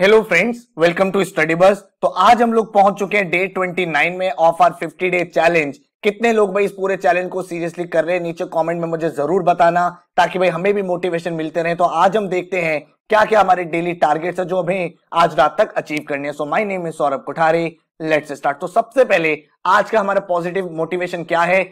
hello friends welcome to Study Bus तो आज हम लोग पहुंच चुके हैं डे 29 में ऑफ आर 50 डे चैलेंज कितने लोग भाई इस पूरे चैलेंज को सीरियसली कर रहे हैं नीचे कमेंट में मुझे जरूर बताना ताकि भाई हमें भी मोटिवेशन मिलते रहे तो आज हम देखते हैं क्या क्या हमारे डेली टारगेट्स है जो हमें आज रात तक अचीव करने हैं so my name is Saurabh Kothari let's start तो सबसे पहले आज का हमारा पॉजिटिव मोटिवेशन क्या है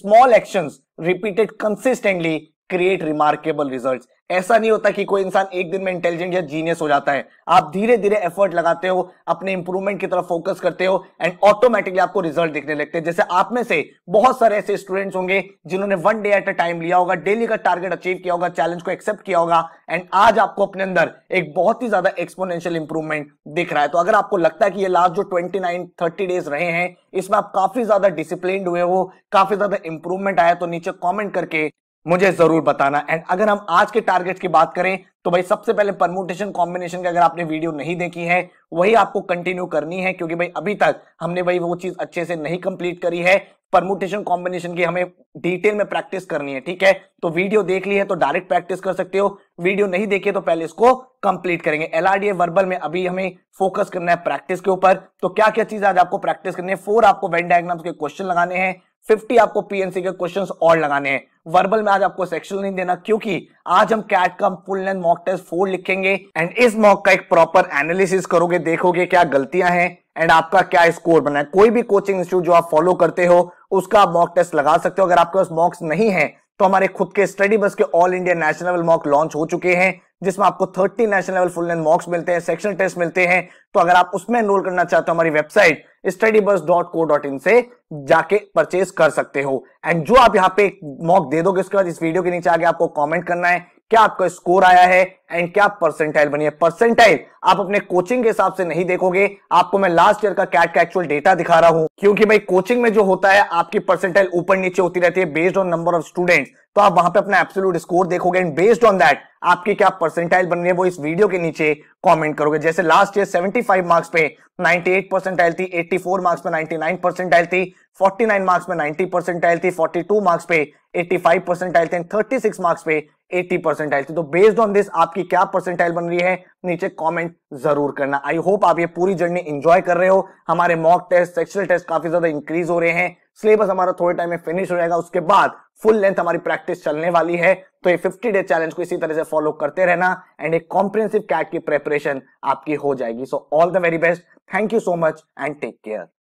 small action repeated consistently create remarkable result ऐसा नहीं होता कि कोई इंसान एक दिन में इंटेलिजेंट या जीनियस हो जाता है आप धीरे धीरे एफर्ट लगाते हो अपने इंप्रूवमेंट की तरफ फोकस करते हो एंड ऑटोमेटिकली आपको रिजल्ट दिखने लगते हैं जैसे आप में से बहुत सारे ऐसे स्टूडेंट्स होंगे जिन्होंने one day at a time लिया होगा डेली का टारगेट अचीव किया होगा चैलेंज को एक्सेप्ट किया होगा एंड आज आपको अपने अंदर एक बहुत ही ज्यादा एक्सपोनेंशियल इंप्रूवमेंट दिख रहा है तो अगर आपको लगता है कि ये लास्ट जो ट्वेंटी नाइन थर्टी डेज रहे हैं इसमें आप काफी ज्यादा डिसिप्लिन हुए हो काफी ज्यादा इंप्रूवमेंट आया तो नीचे कॉमेंट करके मुझे जरूर बताना एंड अगर हम आज के टारगेट की बात करें तो भाई सबसे पहले परमोटेशन कॉम्बिनेशन की अगर आपने वीडियो नहीं देखी है वही आपको कंटिन्यू करनी है क्योंकि भाई अभी तक हमने भाई वो चीज अच्छे से नहीं कंप्लीट करी है परमोटेशन कॉम्बिनेशन की हमें डिटेल में प्रैक्टिस करनी है ठीक है तो वीडियो देख ली है तो डायरेक्ट प्रैक्टिस कर सकते हो वीडियो नहीं देखिए तो पहले इसको कंप्लीट करेंगे एलआरडीए वर्बल में अभी हमें फोकस करना है प्रैक्टिस के ऊपर तो क्या क्या चीज आज आपको प्रैक्टिस करनी है फोर आपको वेन डायग्राम के क्वेश्चन लगाने हैं फिफ्टी आपको पीएनसी के क्वेश्चन और लगाने हैं वर्बल में आज आपको सेक्शन नहीं देना क्योंकि आज हम कैट का full length mock test four लिखेंगे एंड इस मॉक का एक प्रॉपर एनालिसिस करोगे देखोगे क्या गलतियां हैं एंड आपका क्या स्कोर बना है कोई भी कोचिंग इंस्टीट्यूट जो आप फॉलो करते हो उसका आप मॉक टेस्ट लगा सकते हो अगर आपके पास मॉक्स नहीं है तो हमारे खुद के स्टडी बस के all India national level mock launch हो चुके हैं जिसमें आपको 30 national level full length mocks मिलते हैं सेक्शन टेस्ट मिलते हैं तो अगर आप उसमें एनरोल करना चाहते हो हमारी website Study Bus dot co dot in से जाके परचेज कर सकते हो एंड जो आप यहाँ पे मॉक दे दोगे उसके बाद इस वीडियो के नीचे आगे आपको कमेंट करना है क्या आपका स्कोर आया है एंड क्या परसेंटाइल बनी है परसेंटाइल आप अपने कोचिंग के हिसाब से नहीं देखोगे आपको मैं लास्ट ईयर का कैट का एक्चुअल डेटा दिखा रहा हूं क्योंकि भाई कोचिंग में जो होता है आपकी परसेंटाइल ऊपर नीचे होती रहती है based on number of students तो आप वहां पे अपना एप्सोलूट स्कोर देखोगे एंड बेस्ड ऑन दैट आपकी क्या परसेंटाइल बन रही है वो इस वीडियो के नीचे कमेंट करोगे जैसे लास्ट ईयर 75 मार्क्स पे 98 परसेंटाइल थी 84 मार्क्स पे 99 परसेंटाइल थी 49 मार्क्स पे 90 परसेंटाइल थी 42 मार्क्स पे 85 परसेंटाइल थी एंड 36 मार्क्स पे 80 परसेंटाइल थी तो बेस्ड ऑन दिस आपकी क्या परसेंटाइल बन रही है नीचे कमेंट जरूर करना आई होप आप ये पूरी जर्नी एंजॉय कर रहे हो हमारे मॉक टेस्ट सेक्शुअल टेस्ट काफी ज्यादा इंक्रीज हो रहे हैं सिलेबस हमारा थोड़े टाइम में फिनिश हो जाएगा उसके बाद फुल लेंथ हमारी प्रैक्टिस चलने वाली है तो ये 50 डे चैलेंज को इसी तरह से फॉलो करते रहना एंड एक कॉम्प्रिहेंसिव कैट की प्रेपरेशन आपकी हो जाएगी so all the very best thank you so much and take care